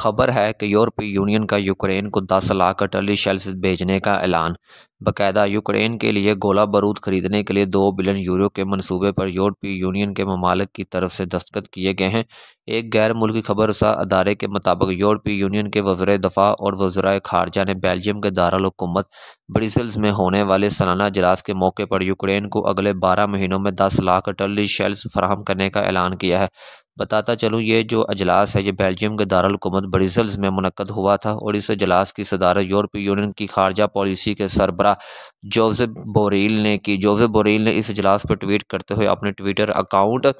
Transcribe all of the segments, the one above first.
खबर है कि यूरोपीय यूनियन का यूक्रेन को दस लाख अटली शेल्स भेजने का ऐलान बाकायदा यूक्रेन के लिए गोला बारूद खरीदने के लिए दो बिलियन यूरो के मंसूबे पर यूरोपीय यूनियन के ममालक की तरफ से दस्तखत किए गए हैं एक गैर मुल्की खबरसा अदारे के मुताबिक यूरोपीय यूनियन के वजर दफ़ा और वजरा खारजा ने बेल्जियम के दारकूमत ब्रिसल्स में होने वाले सालाना अजलास के मौके पर यूक्रेन को अगले बारह महीनों में दस लाख अटली शेल्स फराहम करने का ऐलान किया है बताता चलूँ ये जो अजलास है ये बेल्जियम के दारकूमत ब्रिजल्स में मनकद हुआ था और इस अजलास की सदारत यूरोपीय यूनियन की खारजा पॉलिसी के सरबरा जोसेफ बोरेल ने की जोसेफ बोरेल ने इस अजलास पर ट्वीट करते हुए अपने ट्विटर अकाउंट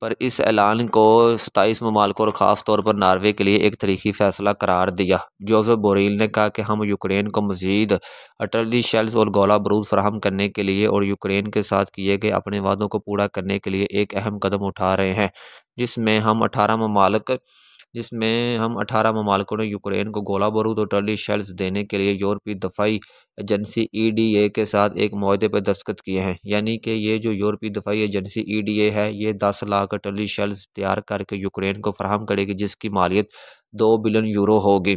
पर इस ऐलान को सताईस ममालकों और ख़ास तौर पर नार्वे के लिए एक तरीकी फ़ैसला करार दिया जोसेफ बोरेल ने कहा कि हम यूक्रेन को मजीद अटर्जी शेल्स और गोला बरूद फ्राहम करने के लिए और यूक्रेन के साथ किए गए अपने वादों को पूरा करने के लिए एक अहम कदम उठा रहे हैं जिसमें हम अठारह ममालक जिसमें हम अठारह ममालकों ने यूक्रेन को गोला बारूद और टर्ली शेल्स देने के लिए यूरोपीय दफाई एजेंसी ईडीए e के साथ एक माहदे पर दस्तखत किए हैं यानी कि ये जो यूरोपीय दफाई एजेंसी ईडीए e है ये दस लाख टर्ली शेल्स तैयार करके यूक्रेन को फराहम करेगी जिसकी मालियत दो बिलियन यूरो होगी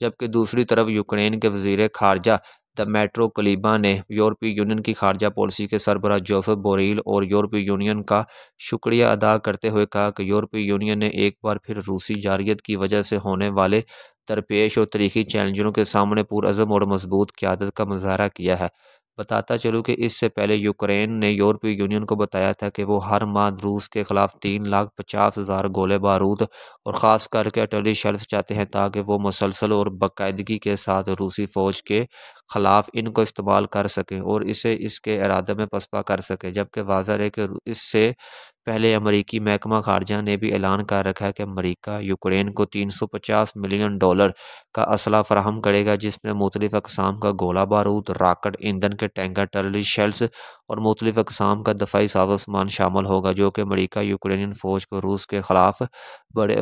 जबकि दूसरी तरफ यूक्रेन के वजीर खारजा द मेट्रो कलीबा ने यूरोपीय यूनियन की खारजा पॉलिसी के सरबराह जोसेफ बोरील और यूरोपीय यूनियन का शुक्रिया अदा करते हुए कहा कि यूरोपीय यूनियन ने एक बार फिर रूसी जारियत की वजह से होने वाले दरपेश और तरीकी चैलेंजों के सामने पुरज़म और मजबूत क्यादत का मुजाहरा किया है बताता चलूँ कि इससे पहले यूक्रेन ने यूरोपीय यूनियन को बताया था कि वो हर माह रूस के ख़िलाफ़ तीन लाख पचास हज़ार गोले बारूद और ख़ास करके अटली शेल्फ चाहते हैं ताकि वो मुसलसल और बाकायदगी के साथ रूसी फ़ौज के ख़िलाफ़ इनको इस्तेमाल कर सकें और इसे इसके इरादे में पसपा कर सकें जबकि वाजह है कि इससे पहले अमरीकी महकमा खारजा ने भी ऐलान कर रखा है कि अमरीका यूक्रेन को 350 मिलियन डॉलर का असला फ्राहम करेगा जिसमें मुख्तलिफ़ अकसाम का गोला बारूद राकेट ईंधन के टैंकर टर्ली शेल्स और मुख्तलिफ़ अकसाम का दफाई साजो सामान शामिल होगा जो कि अमरीका यूक्रेनियन फ़ौज को रूस के ख़िलाफ़ बड़े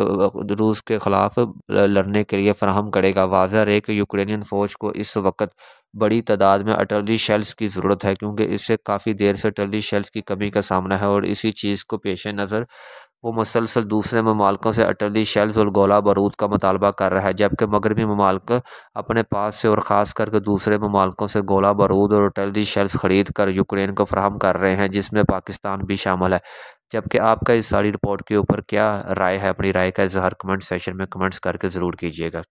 रूस के ख़िलाफ़ लड़ने के लिए फ्राहम करेगा वाजह है कि यूक्रेनियन फ़ौज को इस वक्त बड़ी तादाद में अटर्नी शेल्स की ज़रूरत है क्योंकि इससे काफ़ी देर से अटर्नी शेल्स की कमी का सामना है और इसी चीज़ को पेश नज़र वो मुसलसल दूसरे ममालकों से अटर्नी शेल्स और गोला बारूद का मतालबा कर रहा है जबकि मगरबी ममालक अपने पास से और ख़ास करके दूसरे ममालकों से गोला बारूद और अटर्नी शेल्स ख़रीद कर यूक्रेन को फ्राहम कर रहे हैं जिसमें पाकिस्तान भी शामिल है जबकि आपका इस सारी रिपोर्ट के ऊपर क्या राय है अपनी राय का इजहार कमेंट सेशन में कमेंट्स करके ज़रूर कीजिएगा